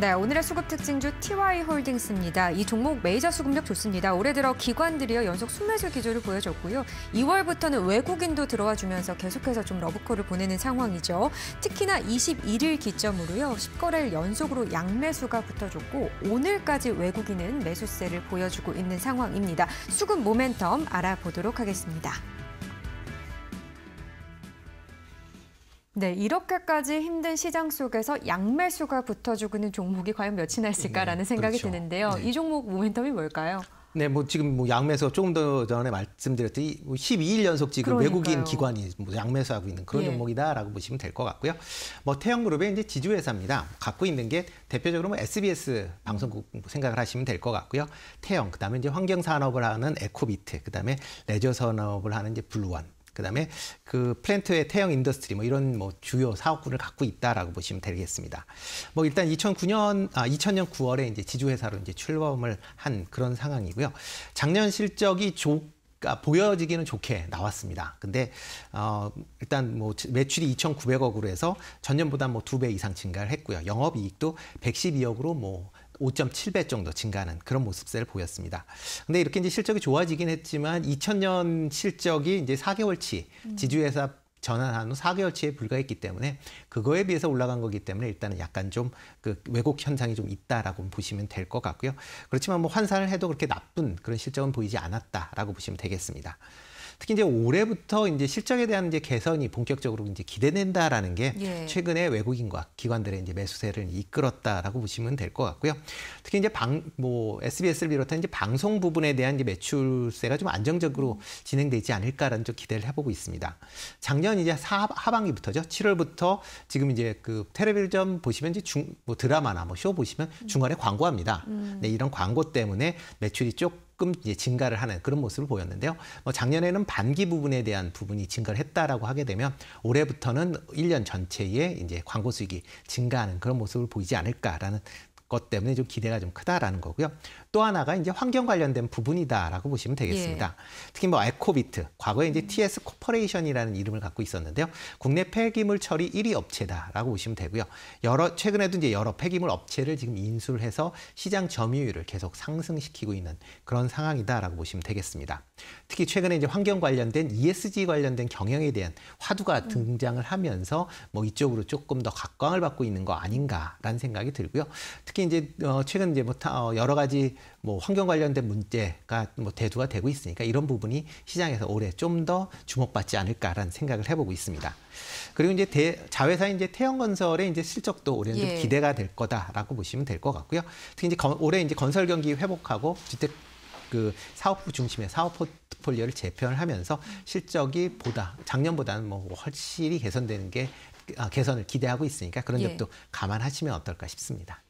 네, 오늘의 수급 특징주 TY 홀딩스입니다. 이 종목 메이저 수급력 좋습니다. 올해 들어 기관들이요 연속 순매수 기조를 보여줬고요. 2월부터는 외국인도 들어와 주면서 계속해서 좀 러브콜을 보내는 상황이죠. 특히나 21일 기점으로요. 10거래일 연속으로 양매수가 붙어줬고 오늘까지 외국인은 매수세를 보여주고 있는 상황입니다. 수급 모멘텀 알아보도록 하겠습니다. 네, 이렇게까지 힘든 시장 속에서 양매수가 붙어 죽는 종목이 과연 몇이나 있을까라는 네, 생각이 그렇죠. 드는데요. 네. 이 종목 모멘텀이 뭘까요? 네, 뭐 지금 뭐 양매수 조금 더 전에 말씀드렸듯이 12일 뭐 연속 지금 그러니까요. 외국인 기관이 뭐 양매수하고 있는 그런 예. 종목이다라고 보시면 될 것 같고요. 뭐 태형그룹의 이제 지주회사입니다. 갖고 있는 게 대표적으로 뭐 SBS 방송국 생각을 하시면 될 것 같고요. 태형, 그다음에 이제 환경 산업을 하는 에코비트, 그다음에 레저 산업을 하는 이제 블루원, 그다음에 그 플랜트의 태형 인더스트리 뭐 이런 뭐 주요 사업군을 갖고 있다라고 보시면 되겠습니다. 뭐 일단 2009년 아 2000년 9월에 이제 지주회사로 이제 출범을 한 그런 상황이고요. 작년 실적이 조 아, 보여지기는 좋게 나왔습니다. 근데 어 일단 뭐 매출이 2,900억으로 해서 전년보다 뭐두 배 이상 증가를 했고요. 영업 이익도 112억으로 뭐 5.7배 정도 증가하는 그런 모습세를 보였습니다. 근데 이렇게 이제 실적이 좋아지긴 했지만 2000년 실적이 이제 4개월치 음. 지주회사 전환한 후 4개월치에 불과했기 때문에 그거에 비해서 올라간 거기 때문에 일단은 약간 좀그 왜곡 현상이 좀 있다라고 보시면 될 것 같고요. 그렇지만 뭐 환산을 해도 그렇게 나쁜 그런 실적은 보이지 않았다라고 보시면 되겠습니다. 특히 이제 올해부터 이제 실적에 대한 이제 개선이 본격적으로 이제 기대된다라는 게 예. 최근에 외국인과 기관들의 이제 매수세를 이끌었다라고 보시면 될 것 같고요. 특히 이제 방 뭐 SBS를 비롯한 이제 방송 부분에 대한 이제 매출세가 좀 안정적으로 진행되지 않을까라는 좀 기대를 해보고 있습니다. 작년 이제 사, 하반기부터죠. 7월부터 지금 이제 그 텔레비전 보시면 이제 중뭐 드라마나 뭐 쇼 보시면 음. 중간에 광고합니다. 음. 네, 이런 광고 때문에 매출이 쭉 조금 이제 증가를 하는 그런 모습을 보였는데요. 뭐 작년에는 반기 부분에 대한 부분이 증가를 했다라고 하게 되면 올해부터는 1년 전체에 이제 광고 수익이 증가하는 그런 모습을 보이지 않을까라는 것 때문에 좀 기대가 좀 크다라는 거고요. 또 하나가 이제 환경 관련된 부분이다라고 보시면 예. 되겠습니다. 예. 특히 뭐 에코비트, 과거에 이제 음. TS 코퍼레이션이라는 이름을 갖고 있었는데요. 국내 폐기물 처리 1위 업체다라고 보시면 되고요. 여러 최근에도 이제 여러 폐기물 업체를 지금 인수를 해서 시장 점유율을 계속 상승시키고 있는 그런 상황이다라고 보시면 되겠습니다. 특히 최근에 이제 환경 관련된 ESG 관련된 경영에 대한 화두가 음. 등장을 하면서 뭐 이쪽으로 조금 더 각광을 받고 있는 거 아닌가라는 생각이 들고요. 특히 특히 이제 어, 최근 이제 뭐 어, 여러 가지 뭐 환경 관련된 문제가 뭐 대두가 되고 있으니까 이런 부분이 시장에서 올해 좀 더 주목받지 않을까라는 생각을 해보고 있습니다. 그리고 이제 대, 자회사 이제 태영건설의 이제 실적도 올해는 예. 좀 기대가 될 거다라고 보시면 될 것 같고요. 특히 이제 거, 올해 이제 건설 경기 회복하고 주택 그 사업부 중심의 사업 포트폴리오를 재편을 하면서 실적이 보다 작년보다는 뭐훨씬히 개선되는 게 아, 개선을 기대하고 있으니까 그런 예. 점도 감안하시면 어떨까 싶습니다.